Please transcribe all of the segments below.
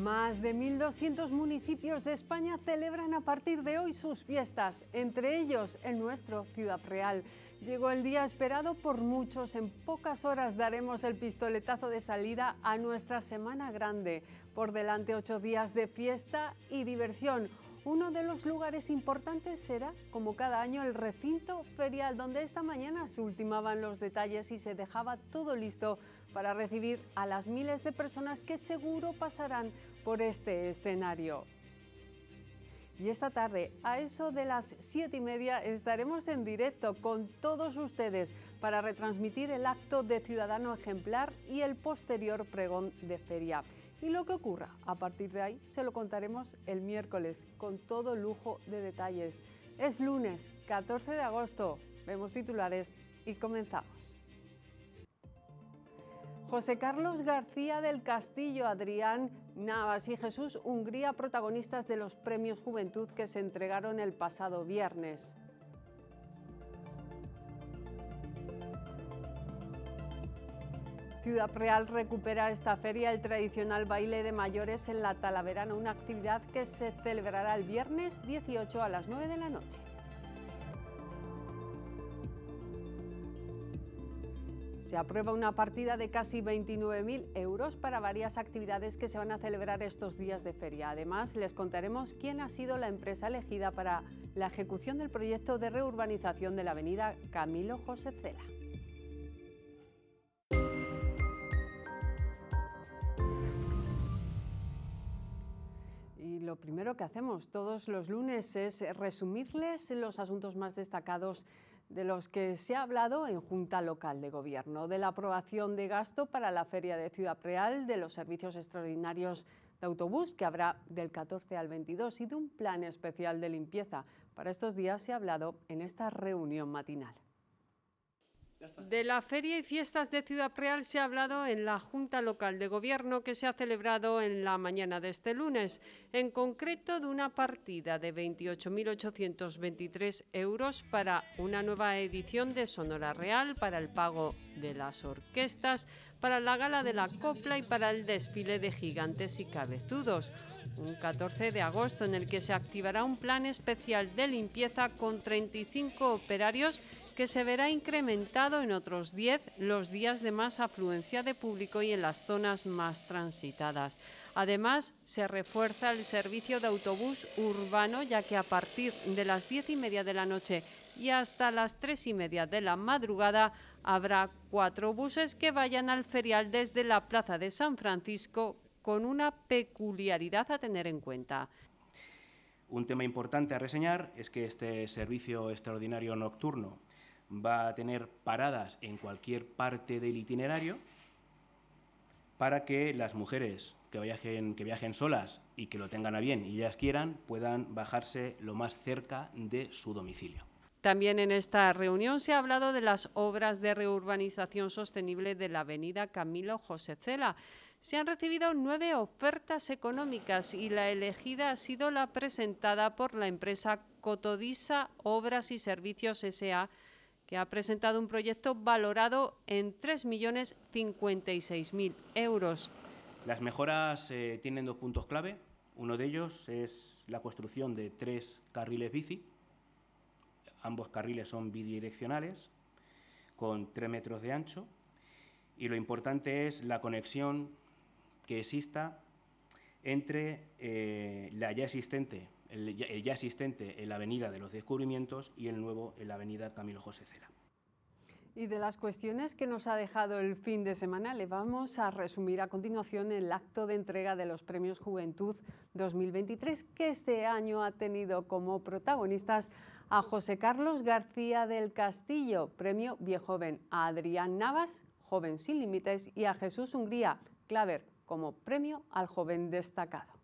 Más de 1.200 municipios de España celebran a partir de hoy sus fiestas, entre ellos el nuestro, Ciudad Real. Llegó el día esperado por muchos. En pocas horas daremos el pistoletazo de salida a nuestra Semana Grande. Por delante ocho días de fiesta y diversión uno de los lugares importantes será, como cada año, el recinto ferial, donde esta mañana se ultimaban los detalles y se dejaba todo listo para recibir a las miles de personas que seguro pasarán por este escenario. Y esta tarde, a eso de las siete y media, estaremos en directo con todos ustedes para retransmitir el acto de Ciudadano Ejemplar y el posterior pregón de feria. Y lo que ocurra a partir de ahí se lo contaremos el miércoles con todo lujo de detalles. Es lunes, 14 de agosto. Vemos titulares y comenzamos. José Carlos García del Castillo, Adrián Navas y Jesús Hungría, protagonistas de los premios Juventud que se entregaron el pasado viernes. Ciudad Real recupera esta feria el tradicional baile de mayores en la Talaverana, una actividad que se celebrará el viernes 18 a las 9 de la noche. Se aprueba una partida de casi 29.000 euros para varias actividades que se van a celebrar estos días de feria. Además, les contaremos quién ha sido la empresa elegida para la ejecución del proyecto de reurbanización de la avenida Camilo José Cela. lo primero que hacemos todos los lunes es eh, resumirles los asuntos más destacados de los que se ha hablado en Junta Local de Gobierno, de la aprobación de gasto para la Feria de Ciudad Real, de los servicios extraordinarios de autobús que habrá del 14 al 22 y de un plan especial de limpieza. Para estos días se ha hablado en esta reunión matinal. De la Feria y Fiestas de Ciudad Real se ha hablado en la Junta Local de Gobierno que se ha celebrado en la mañana de este lunes, en concreto de una partida de 28.823 euros para una nueva edición de Sonora Real, para el pago de las orquestas, para la Gala de la Copla y para el desfile de gigantes y cabezudos. Un 14 de agosto en el que se activará un plan especial de limpieza con 35 operarios que se verá incrementado en otros 10 los días de más afluencia de público y en las zonas más transitadas. Además, se refuerza el servicio de autobús urbano, ya que a partir de las 10 y media de la noche y hasta las 3 y media de la madrugada habrá cuatro buses que vayan al ferial desde la Plaza de San Francisco con una peculiaridad a tener en cuenta. Un tema importante a reseñar es que este servicio extraordinario nocturno va a tener paradas en cualquier parte del itinerario para que las mujeres que viajen, que viajen solas y que lo tengan a bien y ellas quieran puedan bajarse lo más cerca de su domicilio. También en esta reunión se ha hablado de las obras de reurbanización sostenible de la avenida Camilo José Cela. Se han recibido nueve ofertas económicas y la elegida ha sido la presentada por la empresa Cotodisa Obras y Servicios S.A que ha presentado un proyecto valorado en 3.056.000 euros. Las mejoras eh, tienen dos puntos clave. Uno de ellos es la construcción de tres carriles bici. Ambos carriles son bidireccionales, con tres metros de ancho. Y lo importante es la conexión que exista entre eh, la ya existente el ya, existente en la Avenida de los Descubrimientos y el nuevo en la Avenida Camilo José Cela. Y de las cuestiones que nos ha dejado el fin de semana, le vamos a resumir a continuación el acto de entrega de los Premios Juventud 2023, que este año ha tenido como protagonistas a José Carlos García del Castillo, Premio Viejoven, a Adrián Navas, Joven Sin Límites, y a Jesús Hungría, Claver, como Premio al Joven Destacado.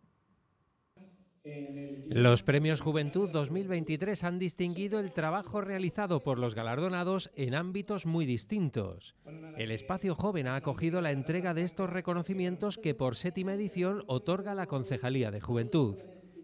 Los premios Juventud 2023 han distinguido el trabajo realizado por los galardonados en ámbitos muy distintos. El espacio joven ha acogido la entrega de estos reconocimientos que por séptima edición otorga la Concejalía de Juventud.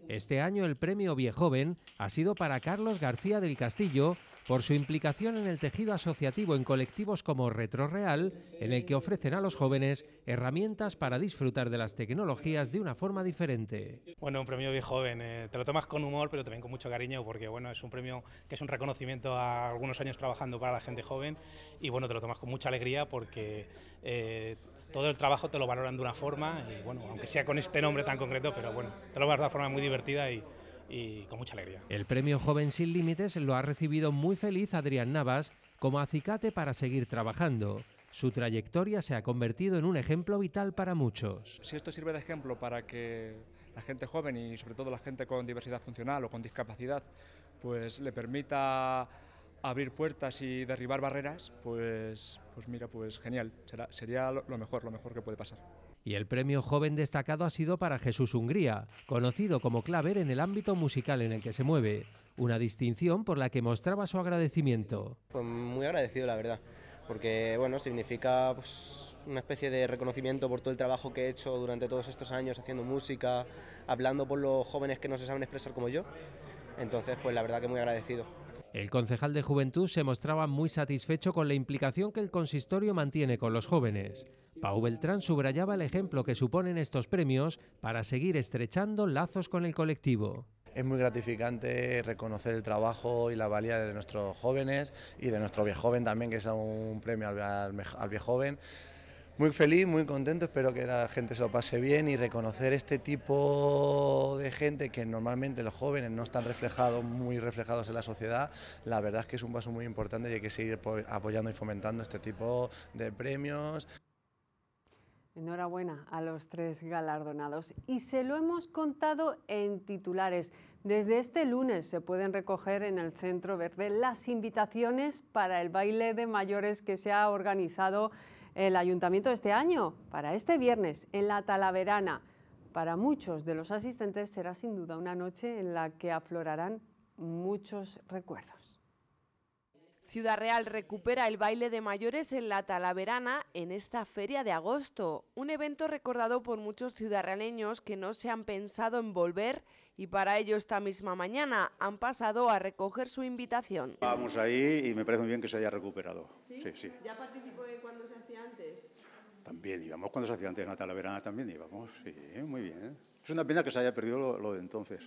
Este año el premio Viejoven ha sido para Carlos García del Castillo, por su implicación en el tejido asociativo en colectivos como Retroreal, en el que ofrecen a los jóvenes herramientas para disfrutar de las tecnologías de una forma diferente. Bueno, un premio bien joven, eh, te lo tomas con humor pero también con mucho cariño porque bueno, es un premio que es un reconocimiento a algunos años trabajando para la gente joven y bueno, te lo tomas con mucha alegría porque eh, todo el trabajo te lo valoran de una forma y bueno, aunque sea con este nombre tan concreto, pero bueno, te lo vas de una forma muy divertida y y con mucha alegría. El premio Joven Sin Límites lo ha recibido muy feliz Adrián Navas como acicate para seguir trabajando. Su trayectoria se ha convertido en un ejemplo vital para muchos. Si esto sirve de ejemplo para que la gente joven y sobre todo la gente con diversidad funcional o con discapacidad, pues le permita abrir puertas y derribar barreras, pues, pues mira, pues genial, sería lo mejor, lo mejor que puede pasar. Y el premio joven destacado ha sido para Jesús Hungría, conocido como Claver en el ámbito musical en el que se mueve, una distinción por la que mostraba su agradecimiento. Pues muy agradecido, la verdad, porque bueno, significa pues, una especie de reconocimiento por todo el trabajo que he hecho durante todos estos años haciendo música, hablando por los jóvenes que no se saben expresar como yo. Entonces, pues la verdad que muy agradecido. El concejal de Juventud se mostraba muy satisfecho con la implicación que el consistorio mantiene con los jóvenes. Pau Beltrán subrayaba el ejemplo que suponen estos premios para seguir estrechando lazos con el colectivo. Es muy gratificante reconocer el trabajo y la valía de nuestros jóvenes y de nuestro viejo joven también, que es un premio al, al viejo joven muy feliz, muy contento, espero que la gente se lo pase bien y reconocer este tipo de gente que normalmente los jóvenes no están reflejados, muy reflejados en la sociedad, la verdad es que es un paso muy importante y hay que seguir apoyando y fomentando este tipo de premios. Enhorabuena a los tres galardonados. Y se lo hemos contado en titulares. Desde este lunes se pueden recoger en el Centro Verde las invitaciones para el baile de mayores que se ha organizado el ayuntamiento este año, para este viernes, en la Talaverana. Para muchos de los asistentes será sin duda una noche en la que aflorarán muchos recuerdos. Ciudad Real recupera el baile de mayores en la Talaverana en esta feria de agosto, un evento recordado por muchos ciudadaneños que no se han pensado en volver y para ello esta misma mañana han pasado a recoger su invitación. Vamos ahí y me parece muy bien que se haya recuperado. ¿Sí? Sí, ya participó cuando se hacía antes? También íbamos cuando se hacía antes en la Talaverana, también íbamos, sí, muy bien. Es una pena que se haya perdido lo de entonces.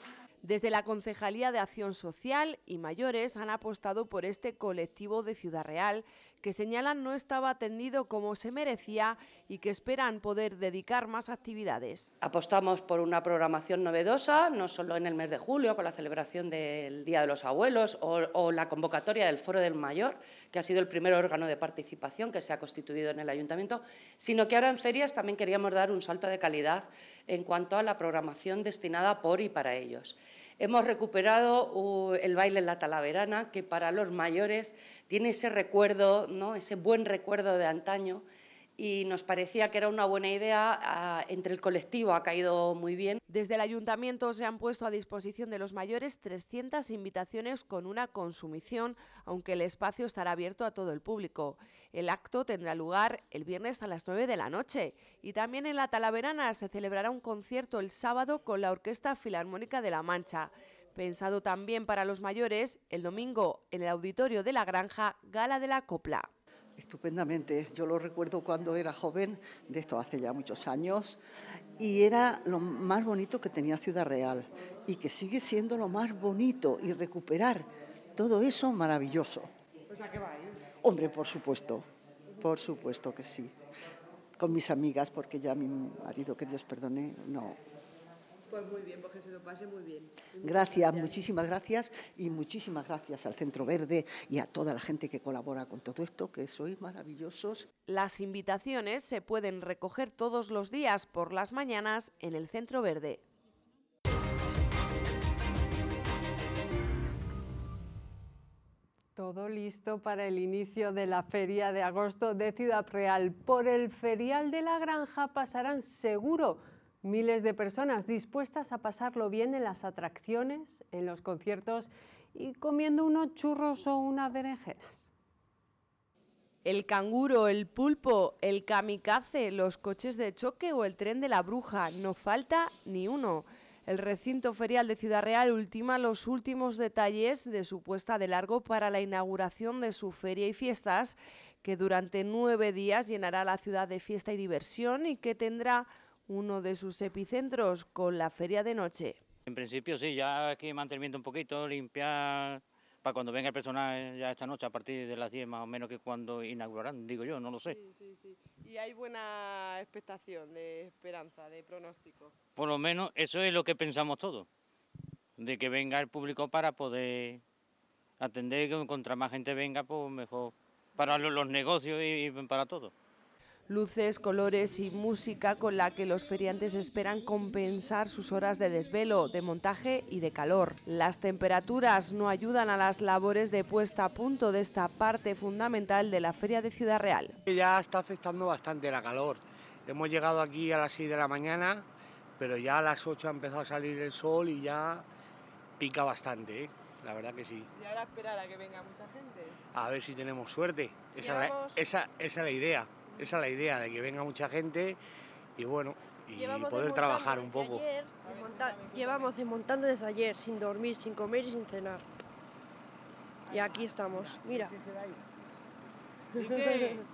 Desde la Concejalía de Acción Social y Mayores han apostado por este colectivo de Ciudad Real que señalan no estaba atendido como se merecía y que esperan poder dedicar más actividades. Apostamos por una programación novedosa, no solo en el mes de julio, con la celebración del Día de los Abuelos o, la convocatoria del Foro del Mayor, que ha sido el primer órgano de participación que se ha constituido en el Ayuntamiento, sino que ahora en ferias también queríamos dar un salto de calidad en cuanto a la programación destinada por y para ellos. Hemos recuperado uh, el baile en la talaverana, que para los mayores tiene ese recuerdo, ¿no? ese buen recuerdo de antaño, y nos parecía que era una buena idea, entre el colectivo ha caído muy bien. Desde el ayuntamiento se han puesto a disposición de los mayores 300 invitaciones con una consumición, aunque el espacio estará abierto a todo el público. El acto tendrá lugar el viernes a las 9 de la noche y también en la Talaverana se celebrará un concierto el sábado con la Orquesta Filarmónica de La Mancha. Pensado también para los mayores, el domingo en el auditorio de la Granja, Gala de la Copla. Estupendamente. Yo lo recuerdo cuando era joven, de esto hace ya muchos años, y era lo más bonito que tenía Ciudad Real y que sigue siendo lo más bonito y recuperar todo eso maravilloso. ¿eh? Hombre, por supuesto, por supuesto que sí. Con mis amigas, porque ya mi marido, que Dios perdone, no, pues muy bien, porque se lo pase muy bien. Gracias, muchísimas gracias y muchísimas gracias al Centro Verde y a toda la gente que colabora con todo esto, que sois maravillosos. Las invitaciones se pueden recoger todos los días por las mañanas en el Centro Verde. Todo listo para el inicio de la feria de agosto de Ciudad Real. Por el ferial de la granja pasarán seguro Miles de personas dispuestas a pasarlo bien en las atracciones, en los conciertos y comiendo unos churros o unas berenjenas. El canguro, el pulpo, el kamikaze, los coches de choque o el tren de la bruja, no falta ni uno. El recinto ferial de Ciudad Real ultima los últimos detalles de su puesta de largo para la inauguración de su feria y fiestas, que durante nueve días llenará la ciudad de fiesta y diversión y que tendrá uno de sus epicentros con la feria de noche. En principio sí, ya aquí mantenimiento un poquito, limpiar para cuando venga el personal ya esta noche a partir de las 10 más o menos que cuando inaugurarán, digo yo, no lo sé. Sí, sí, sí. Y hay buena expectación, de esperanza, de pronóstico. Por lo menos eso es lo que pensamos todos, de que venga el público para poder atender, que contra más gente venga, pues mejor para los negocios y para todo luces, colores y música con la que los feriantes esperan compensar sus horas de desvelo, de montaje y de calor. Las temperaturas no ayudan a las labores de puesta a punto de esta parte fundamental de la Feria de Ciudad Real. Ya está afectando bastante la calor. Hemos llegado aquí a las 6 de la mañana, pero ya a las 8 ha empezado a salir el sol y ya pica bastante, ¿eh? la verdad que sí. Y ahora esperar a que venga mucha gente. A ver si tenemos suerte. esa es la idea. Esa es la idea, de que venga mucha gente y bueno, y poder trabajar un poco. llevamos desmontando desde ayer, sin dormir, sin comer y sin cenar. Y aquí estamos, mira.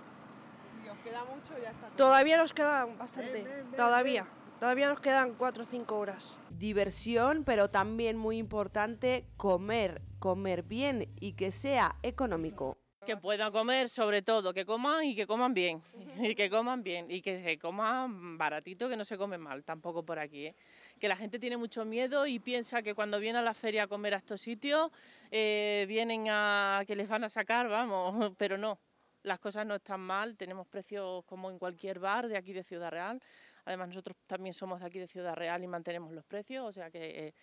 queda mucho? Ya está Todavía nos quedan bastante, todavía. Todavía nos quedan 4 o cinco horas. Diversión, pero también muy importante comer, comer bien y que sea económico. Que puedan comer, sobre todo, que coman y que coman bien, y que coman bien, y que se coman baratito, que no se come mal, tampoco por aquí. ¿eh? Que la gente tiene mucho miedo y piensa que cuando viene a la feria a comer a estos sitios, eh, vienen a que les van a sacar, vamos, pero no. Las cosas no están mal, tenemos precios como en cualquier bar de aquí de Ciudad Real. Además, nosotros también somos de aquí de Ciudad Real y mantenemos los precios, o sea que eh,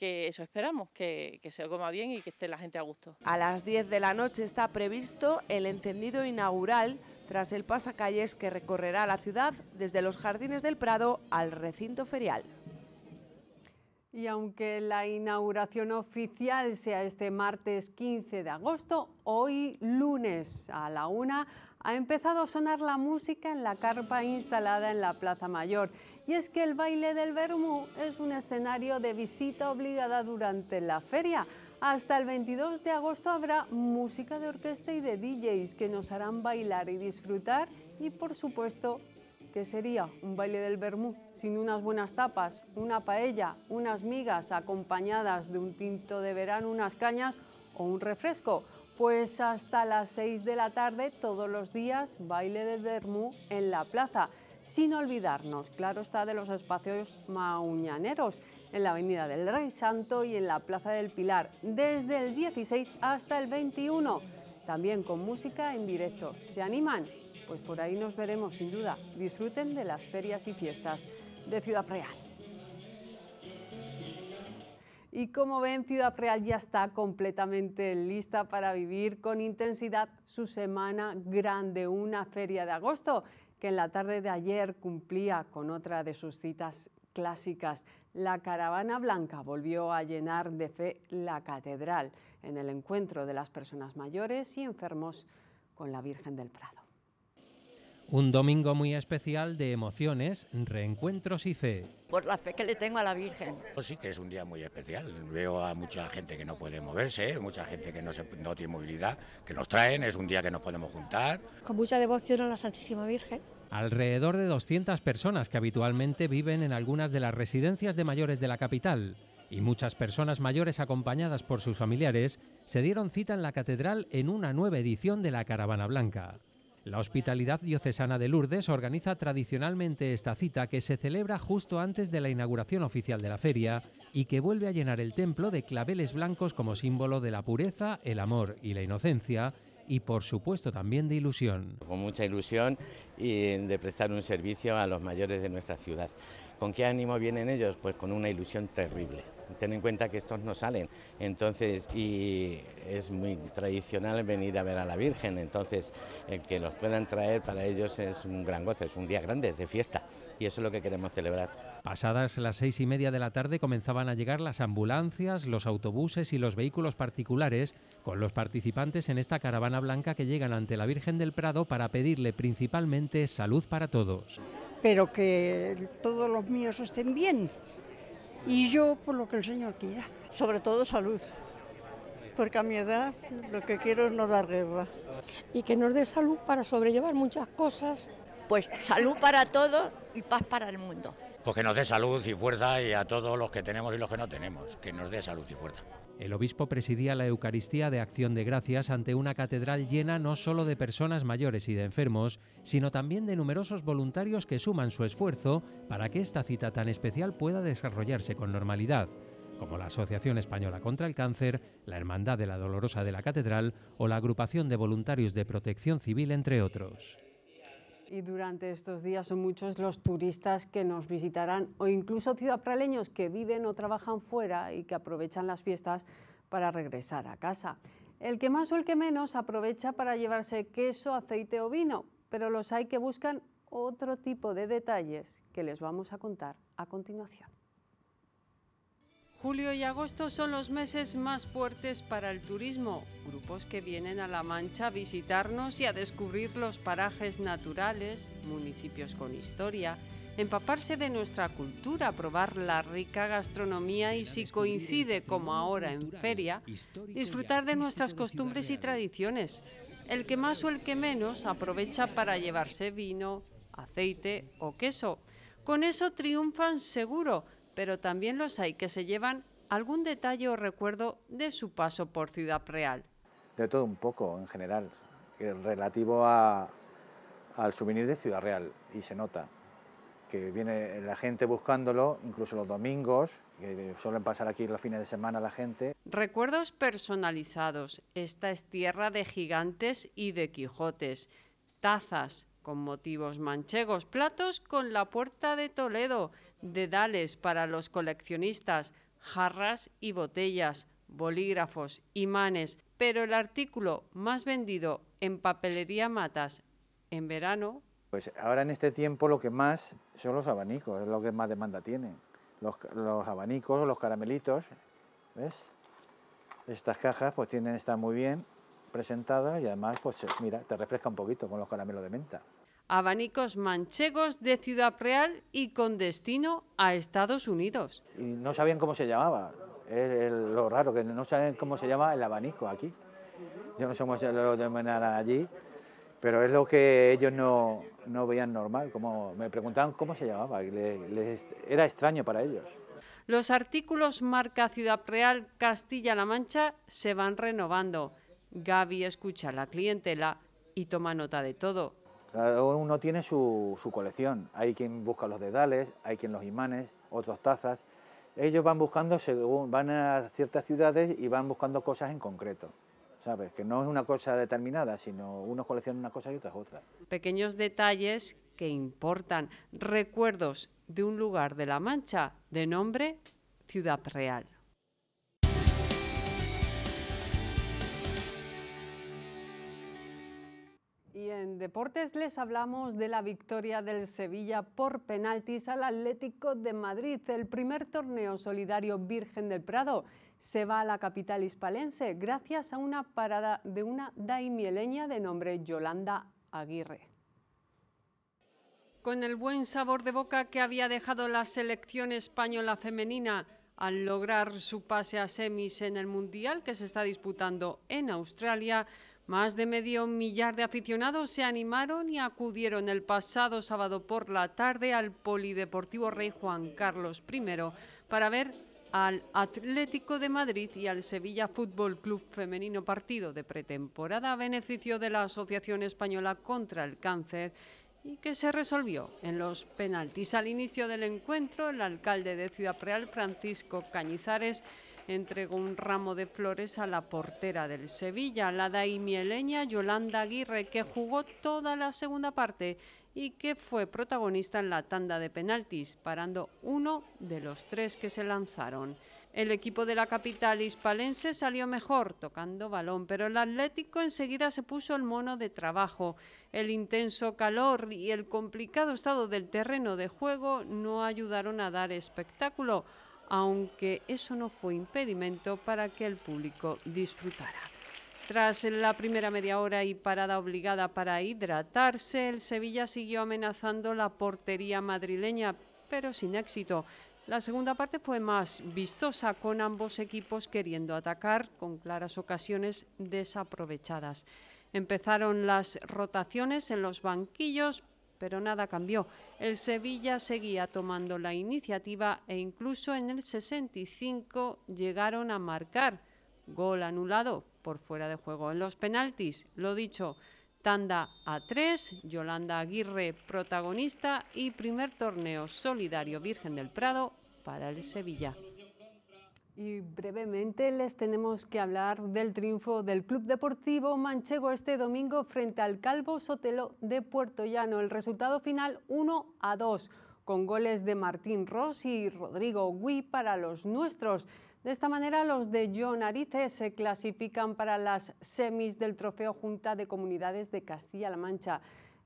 que eso esperamos, que, se coma bien y que esté la gente a gusto. A las 10 de la noche está previsto el encendido inaugural tras el pasacalles que recorrerá la ciudad desde los jardines del Prado al recinto ferial. Y aunque la inauguración oficial sea este martes 15 de agosto, hoy lunes a la una ha empezado a sonar la música en la carpa instalada en la Plaza Mayor. Y es que el baile del Bermú es un escenario de visita obligada durante la feria. Hasta el 22 de agosto habrá música de orquesta y de DJs que nos harán bailar y disfrutar y por supuesto que sería un baile del Bermú sin unas buenas tapas, una paella, unas migas acompañadas de un tinto de verano, unas cañas o un refresco. Pues hasta las 6 de la tarde todos los días baile de Dermu en la plaza, sin olvidarnos, claro está, de los espacios mauñaneros en la Avenida del Rey Santo y en la Plaza del Pilar, desde el 16 hasta el 21, también con música en directo. ¿Se animan? Pues por ahí nos veremos sin duda. Disfruten de las ferias y fiestas de Ciudad Real. Y como ven, Ciudad Real ya está completamente lista para vivir con intensidad su semana grande, una feria de agosto que en la tarde de ayer cumplía con otra de sus citas clásicas. La caravana blanca volvió a llenar de fe la catedral en el encuentro de las personas mayores y enfermos con la Virgen del Prado. Un domingo muy especial de emociones, reencuentros y fe. Por la fe que le tengo a la Virgen. Pues sí que es un día muy especial. Veo a mucha gente que no puede moverse, mucha gente que no, no tiene movilidad, que nos traen. Es un día que nos podemos juntar. Con mucha devoción a la Santísima Virgen. Alrededor de 200 personas que habitualmente viven en algunas de las residencias de mayores de la capital y muchas personas mayores acompañadas por sus familiares se dieron cita en la catedral en una nueva edición de la Caravana Blanca. La Hospitalidad Diocesana de Lourdes organiza tradicionalmente esta cita que se celebra justo antes de la inauguración oficial de la feria y que vuelve a llenar el templo de claveles blancos como símbolo de la pureza, el amor y la inocencia y por supuesto también de ilusión. Con mucha ilusión y de prestar un servicio a los mayores de nuestra ciudad. ¿Con qué ánimo vienen ellos? Pues con una ilusión terrible ten en cuenta que estos no salen, entonces, y es muy tradicional venir a ver a la Virgen, entonces el que los puedan traer para ellos es un gran goce, es un día grande, es de fiesta, y eso es lo que queremos celebrar. Pasadas las seis y media de la tarde comenzaban a llegar las ambulancias, los autobuses y los vehículos particulares con los participantes en esta caravana blanca que llegan ante la Virgen del Prado para pedirle principalmente salud para todos. Pero que todos los míos estén bien, y yo por lo que el Señor quiera. Sobre todo salud, porque a mi edad lo que quiero es no dar guerra. Y que nos dé salud para sobrellevar muchas cosas. Pues salud para todos y paz para el mundo. Pues que nos dé salud y fuerza y a todos los que tenemos y los que no tenemos, que nos dé salud y fuerza. El obispo presidía la Eucaristía de Acción de Gracias ante una catedral llena no solo de personas mayores y de enfermos, sino también de numerosos voluntarios que suman su esfuerzo para que esta cita tan especial pueda desarrollarse con normalidad, como la Asociación Española contra el Cáncer, la Hermandad de la Dolorosa de la Catedral o la Agrupación de Voluntarios de Protección Civil, entre otros. Y durante estos días son muchos los turistas que nos visitarán o incluso ciudadpraleños que viven o trabajan fuera y que aprovechan las fiestas para regresar a casa. El que más o el que menos aprovecha para llevarse queso, aceite o vino, pero los hay que buscan otro tipo de detalles que les vamos a contar a continuación. Julio y agosto son los meses más fuertes para el turismo, grupos que vienen a La Mancha a visitarnos y a descubrir los parajes naturales, municipios con historia, empaparse de nuestra cultura, probar la rica gastronomía y si coincide como ahora en feria, disfrutar de nuestras costumbres y tradiciones. El que más o el que menos aprovecha para llevarse vino, aceite o queso. Con eso triunfan seguro pero también los hay que se llevan algún detalle o recuerdo de su paso por Ciudad Real. De todo un poco, en general, relativo al souvenir de Ciudad Real, y se nota que viene la gente buscándolo, incluso los domingos, que suelen pasar aquí los fines de semana la gente. Recuerdos personalizados. Esta es tierra de gigantes y de Quijotes. Tazas, con motivos manchegos, platos con la puerta de Toledo, dedales para los coleccionistas, jarras y botellas, bolígrafos, imanes, pero el artículo más vendido en papelería matas en verano... Pues ahora en este tiempo lo que más son los abanicos, es lo que más demanda tiene. Los, los abanicos, los caramelitos, ¿ves? Estas cajas pues tienen, estar muy bien, presentada y además, pues eh, mira, te refresca un poquito con los caramelos de menta. Abanicos manchegos de Ciudad Real y con destino a Estados Unidos. Y no sabían cómo se llamaba. Es, lo raro, que no saben cómo se llama el abanico aquí. Yo no sé cómo se lo denominarán allí, pero es lo que ellos no, veían normal. Como, me preguntaban cómo se llamaba, era extraño para ellos. Los artículos marca Ciudad Real Castilla-La Mancha se van renovando. Gaby escucha a la clientela y toma nota de todo. uno tiene su, colección. Hay quien busca los dedales, hay quien los imanes, otros tazas. Ellos van buscando según van a ciertas ciudades y van buscando cosas en concreto. ¿Sabes? Que no es una cosa determinada, sino uno coleccionan una cosa y otra otra. Pequeños detalles que importan. Recuerdos de un lugar de la Mancha de nombre Ciudad Real. Y en deportes les hablamos de la victoria del Sevilla por penaltis al Atlético de Madrid. El primer torneo solidario Virgen del Prado se va a la capital hispalense gracias a una parada de una daimieleña de nombre Yolanda Aguirre. Con el buen sabor de boca que había dejado la selección española femenina al lograr su pase a semis en el Mundial que se está disputando en Australia, más de medio millar de aficionados se animaron y acudieron el pasado sábado por la tarde al Polideportivo Rey Juan Carlos I para ver al Atlético de Madrid y al Sevilla Fútbol Club Femenino partido de pretemporada a beneficio de la Asociación Española contra el Cáncer y que se resolvió en los penaltis. Al inicio del encuentro, el alcalde de Ciudad Real, Francisco Cañizares, entregó un ramo de flores a la portera del Sevilla, la daimieleña Yolanda Aguirre, que jugó toda la segunda parte y que fue protagonista en la tanda de penaltis, parando uno de los tres que se lanzaron. El equipo de la capital hispalense salió mejor tocando balón, pero el Atlético enseguida se puso el mono de trabajo. El intenso calor y el complicado estado del terreno de juego no ayudaron a dar espectáculo, aunque eso no fue impedimento para que el público disfrutara. Tras la primera media hora y parada obligada para hidratarse, el Sevilla siguió amenazando la portería madrileña, pero sin éxito. La segunda parte fue más vistosa, con ambos equipos queriendo atacar, con claras ocasiones desaprovechadas. Empezaron las rotaciones en los banquillos, pero nada cambió. El Sevilla seguía tomando la iniciativa e incluso en el 65 llegaron a marcar gol anulado por fuera de juego. En los penaltis, lo dicho, tanda a tres, Yolanda Aguirre protagonista y primer torneo solidario Virgen del Prado para el Sevilla. Y brevemente les tenemos que hablar del triunfo del Club Deportivo Manchego este domingo frente al Calvo Sotelo de Puerto Llano. El resultado final 1 a 2, con goles de Martín Ross y Rodrigo Gui para los nuestros. De esta manera, los de John Arice se clasifican para las semis del Trofeo Junta de Comunidades de Castilla-La Mancha.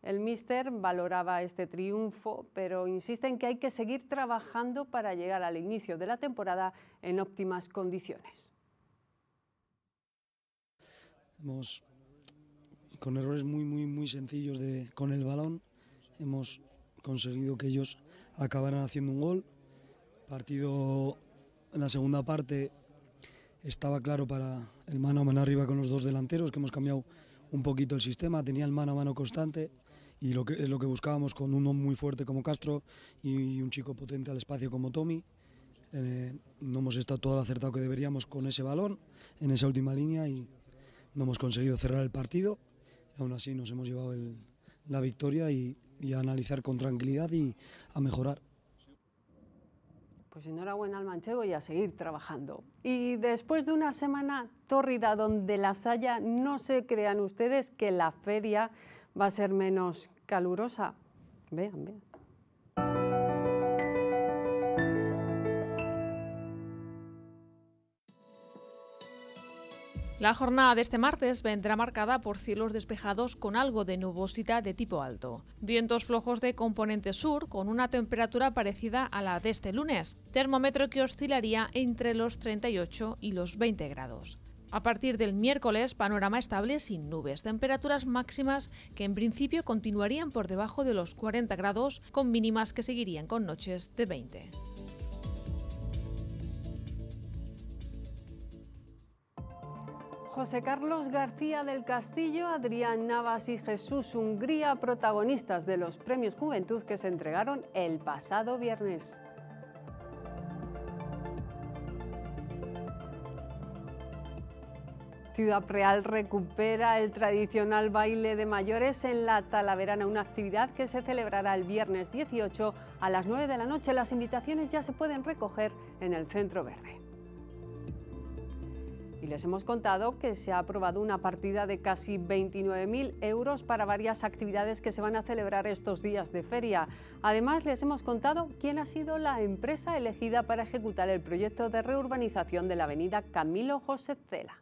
El míster valoraba este triunfo, pero insiste en que hay que seguir trabajando para llegar al inicio de la temporada en óptimas condiciones. Hemos, con errores muy, muy, muy sencillos de, con el balón, hemos conseguido que ellos acabaran haciendo un gol. Partido en la segunda parte estaba claro para el mano a mano arriba con los dos delanteros, que hemos cambiado un poquito el sistema, tenía el mano a mano constante y lo que, es lo que buscábamos con uno muy fuerte como Castro y un chico potente al espacio como Tommy. Eh, no hemos estado todo acertado que deberíamos con ese balón en esa última línea y no hemos conseguido cerrar el partido. Aún así nos hemos llevado la victoria y, y a analizar con tranquilidad y a mejorar. Pues enhorabuena al manchego y a seguir trabajando. Y después de una semana tórrida donde las haya, no se crean ustedes que la feria va a ser menos calurosa. Vean, vean. La jornada de este martes vendrá marcada por cielos despejados con algo de nubosidad de tipo alto, vientos flojos de componente sur con una temperatura parecida a la de este lunes, termómetro que oscilaría entre los 38 y los 20 grados. A partir del miércoles, panorama estable sin nubes, temperaturas máximas que en principio continuarían por debajo de los 40 grados, con mínimas que seguirían con noches de 20. José Carlos García del Castillo, Adrián Navas y Jesús Hungría, protagonistas de los premios Juventud que se entregaron el pasado viernes. Ciudad Real recupera el tradicional baile de mayores en la Talaverana, una actividad que se celebrará el viernes 18 a las 9 de la noche. Las invitaciones ya se pueden recoger en el Centro Verde. Y les hemos contado que se ha aprobado una partida de casi 29.000 euros para varias actividades que se van a celebrar estos días de feria. Además, les hemos contado quién ha sido la empresa elegida para ejecutar el proyecto de reurbanización de la avenida Camilo José Cela.